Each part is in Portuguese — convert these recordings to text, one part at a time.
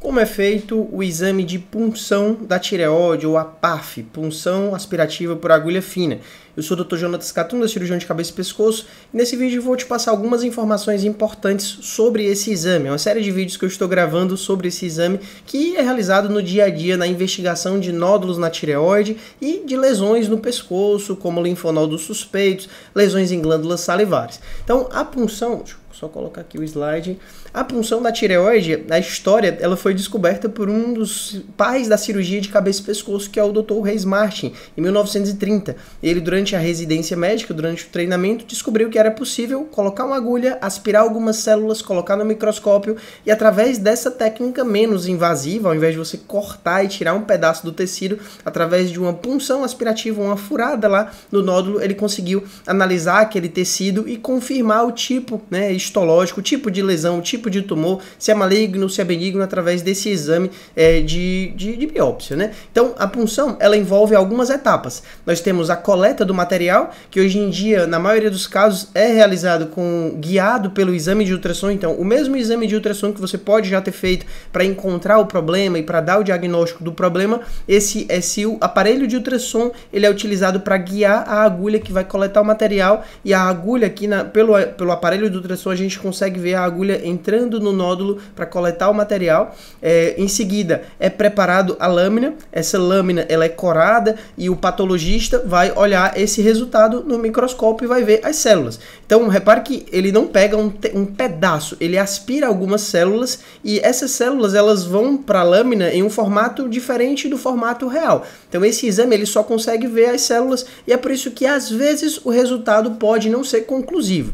Como é feito o exame de punção da tireoide ou a PAF, punção aspirativa por agulha fina? Eu sou o Dr. Jonatas Catunda, cirurgião de cabeça e pescoço, e nesse vídeo vou te passar algumas informações importantes sobre esse exame. É uma série de vídeos que eu estou gravando sobre esse exame que é realizado no dia a dia na investigação de nódulos na tireoide e de lesões no pescoço, como linfonodos suspeitos, lesões em glândulas salivares. Então, a punção só colocar aqui o slide. A punção da tireoide, a história, ela foi descoberta por um dos pais da cirurgia de cabeça e pescoço, que é o Dr. Reis Martin, em 1930. Ele, durante a residência médica, durante o treinamento, descobriu que era possível colocar uma agulha, aspirar algumas células, colocar no microscópio e, através dessa técnica menos invasiva, ao invés de você cortar e tirar um pedaço do tecido, através de uma punção aspirativa, uma furada lá no nódulo, ele conseguiu analisar aquele tecido e confirmar o tipo, né? histológico, tipo de lesão, tipo de tumor, se é maligno, se é benigno, através desse exame é, de, de, de biópsia, né? Então, a punção, ela envolve algumas etapas. Nós temos a coleta do material, que hoje em dia, na maioria dos casos, é realizado com guiado pelo exame de ultrassom. Então, o mesmo exame de ultrassom que você pode já ter feito para encontrar o problema e para dar o diagnóstico do problema, esse, esse é aparelho de ultrassom ele é utilizado para guiar a agulha que vai coletar o material e a agulha aqui na, pelo, pelo aparelho de ultrassom a gente consegue ver a agulha entrando no nódulo para coletar o material. É, em seguida, é preparado a lâmina. Essa lâmina ela é corada e o patologista vai olhar esse resultado no microscópio e vai ver as células. Então, repare que ele não pega um, um pedaço, ele aspira algumas células e essas células elas vão para a lâmina em um formato diferente do formato real. Então, esse exame ele só consegue ver as células e é por isso que às vezes o resultado pode não ser conclusivo.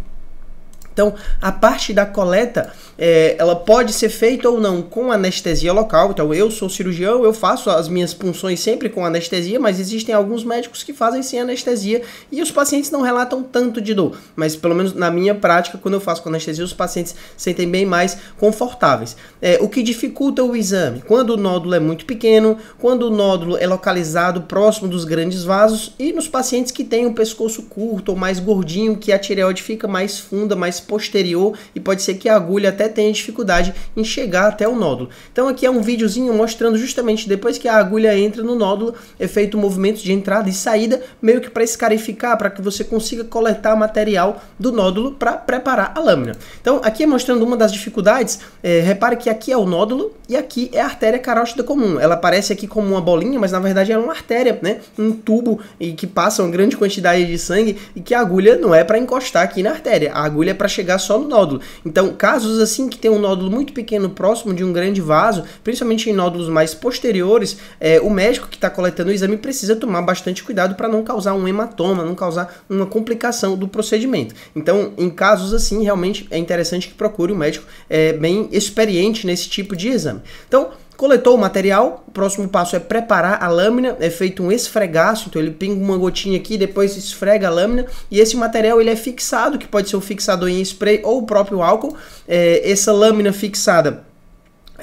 Então, a parte da coleta, é, ela pode ser feita ou não com anestesia local. Então, eu sou cirurgião, eu faço as minhas punções sempre com anestesia, mas existem alguns médicos que fazem sem anestesia e os pacientes não relatam tanto de dor. Mas, pelo menos na minha prática, quando eu faço com anestesia, os pacientes sentem bem mais confortáveis. É, o que dificulta o exame? Quando o nódulo é muito pequeno, quando o nódulo é localizado próximo dos grandes vasos e nos pacientes que têm o um pescoço curto ou mais gordinho, que a tireoide fica mais funda, mais posterior e pode ser que a agulha até tenha dificuldade em chegar até o nódulo. Então aqui é um videozinho mostrando justamente depois que a agulha entra no nódulo, é feito um movimento de entrada e saída, meio que para escarificar, para que você consiga coletar material do nódulo para preparar a lâmina. Então aqui é mostrando uma das dificuldades, é, repare que aqui é o nódulo e aqui é a artéria carótida comum. Ela aparece aqui como uma bolinha, mas na verdade é uma artéria, né? Um tubo e que passa uma grande quantidade de sangue e que a agulha não é para encostar aqui na artéria. A agulha é para chegar só no nódulo. Então, casos assim que tem um nódulo muito pequeno próximo de um grande vaso, principalmente em nódulos mais posteriores, é, o médico que está coletando o exame precisa tomar bastante cuidado para não causar um hematoma, não causar uma complicação do procedimento. Então, em casos assim, realmente é interessante que procure um médico é, bem experiente nesse tipo de exame. Então, Coletou o material, o próximo passo é preparar a lâmina, é feito um esfregaço, então ele pinga uma gotinha aqui, depois esfrega a lâmina, e esse material ele é fixado, que pode ser o fixador em spray ou o próprio álcool, é, essa lâmina fixada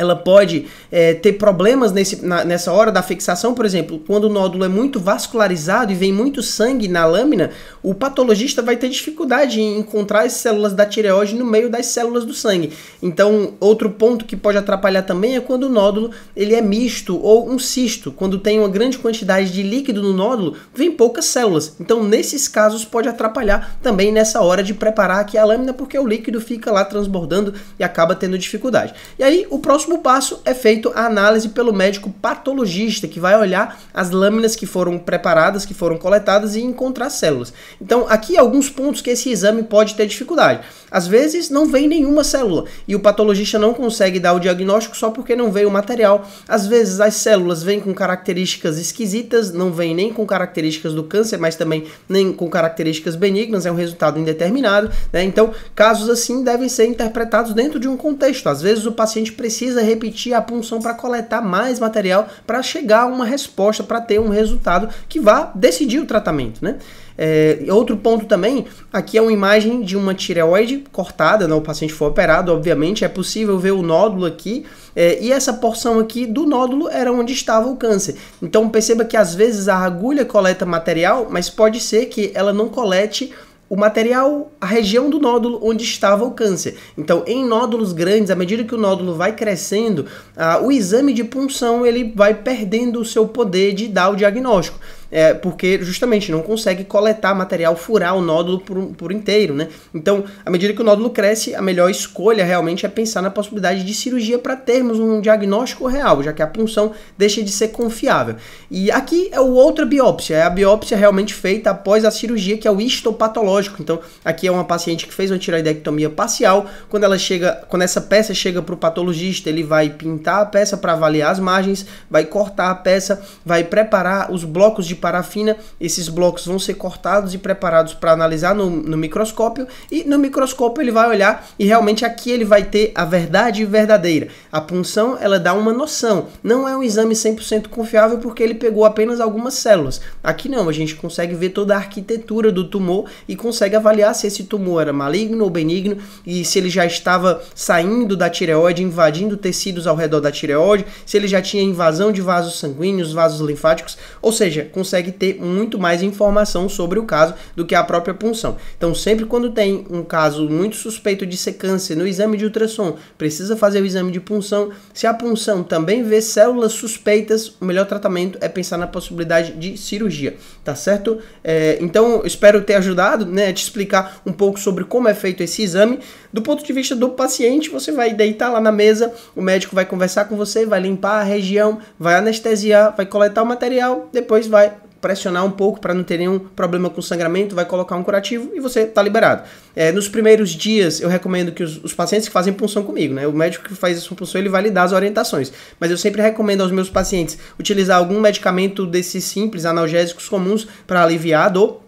ela pode é, ter problemas nesse, na, nessa hora da fixação, por exemplo, quando o nódulo é muito vascularizado e vem muito sangue na lâmina, o patologista vai ter dificuldade em encontrar as células da tireoide no meio das células do sangue. Então, outro ponto que pode atrapalhar também é quando o nódulo ele é misto ou um cisto, quando tem uma grande quantidade de líquido no nódulo, vem poucas células. Então, nesses casos pode atrapalhar também nessa hora de preparar aqui a lâmina, porque o líquido fica lá transbordando e acaba tendo dificuldade. E aí, o próximo próximo passo é feito a análise pelo médico patologista, que vai olhar as lâminas que foram preparadas, que foram coletadas e encontrar células. Então, aqui alguns pontos que esse exame pode ter dificuldade. Às vezes não vem nenhuma célula e o patologista não consegue dar o diagnóstico só porque não veio o material. Às vezes as células vêm com características esquisitas, não vêm nem com características do câncer, mas também nem com características benignas, é um resultado indeterminado. Né? Então, casos assim devem ser interpretados dentro de um contexto. Às vezes o paciente precisa precisa repetir a punção para coletar mais material para chegar a uma resposta, para ter um resultado que vá decidir o tratamento, né? É, outro ponto também, aqui é uma imagem de uma tireoide cortada, né? o paciente foi operado, obviamente, é possível ver o nódulo aqui, é, e essa porção aqui do nódulo era onde estava o câncer. Então perceba que às vezes a agulha coleta material, mas pode ser que ela não colete o material, a região do nódulo onde estava o câncer. Então, em nódulos grandes, à medida que o nódulo vai crescendo, ah, o exame de punção ele vai perdendo o seu poder de dar o diagnóstico é, porque justamente não consegue coletar material, furar o nódulo por, por inteiro, né? Então, à medida que o nódulo cresce, a melhor escolha realmente é pensar na possibilidade de cirurgia para termos um diagnóstico real, já que a punção deixa de ser confiável. E aqui é o outra biópsia, é a biópsia realmente feita após a cirurgia, que é o histopatológico. Então, aqui é uma paciente que fez uma tiroidectomia parcial, quando ela chega, quando essa peça chega para o patologista, ele vai pintar a peça para avaliar as margens, vai cortar a peça, vai preparar os blocos de parafina, esses blocos vão ser cortados e preparados para analisar no, no, microscópio, e no microscópio ele vai olhar e realmente aqui ele vai ter a verdade verdadeira. A punção, ela dá uma noção, não é um exame 100% confiável porque ele pegou apenas algumas células. Aqui não, a gente consegue ver toda a arquitetura do tumor e consegue avaliar se esse tumor era maligno ou benigno e se ele já estava saindo da tireoide, invadindo tecidos ao redor da tireoide, se ele já tinha invasão de vasos sanguíneos, vasos linfáticos, ou seja, consegue consegue ter muito mais informação sobre o caso do que a própria punção. Então, sempre quando tem um caso muito suspeito de secância no exame de ultrassom, precisa fazer o exame de punção. Se a punção também vê células suspeitas, o melhor tratamento é pensar na possibilidade de cirurgia, tá certo? É, então, espero ter ajudado, né, te explicar um pouco sobre como é feito esse exame. Do ponto de vista do paciente, você vai deitar lá na mesa, o médico vai conversar com você, vai limpar a região, vai anestesiar, vai coletar o material, depois vai pressionar um pouco para não ter nenhum problema com sangramento, vai colocar um curativo e você está liberado. É, nos primeiros dias, eu recomendo que os, os, pacientes que fazem punção comigo, né? O médico que faz essa punção, ele vai lhe dar as orientações. Mas eu sempre recomendo aos meus pacientes utilizar algum medicamento desses simples, analgésicos comuns, para aliviar a dor.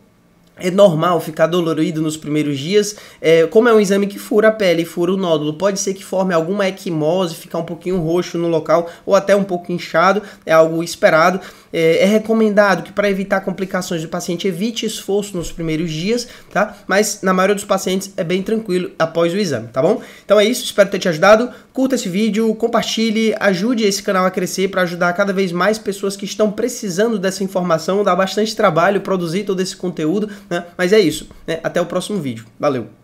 É normal ficar dolorido nos primeiros dias. É, como é um exame que fura a pele, fura o nódulo, pode ser que forme alguma equimose, ficar um pouquinho roxo no local ou até um pouco inchado, é algo esperado. É, é recomendado que para evitar complicações do paciente evite esforço nos primeiros dias, tá? Mas na maioria dos pacientes é bem tranquilo após o exame, tá bom? Então é isso, espero ter te ajudado. Curta esse vídeo, compartilhe, ajude esse canal a crescer para ajudar cada vez mais pessoas que estão precisando dessa informação. Dá bastante trabalho produzir todo esse conteúdo, né? Mas é isso, né? Até o próximo vídeo. Valeu!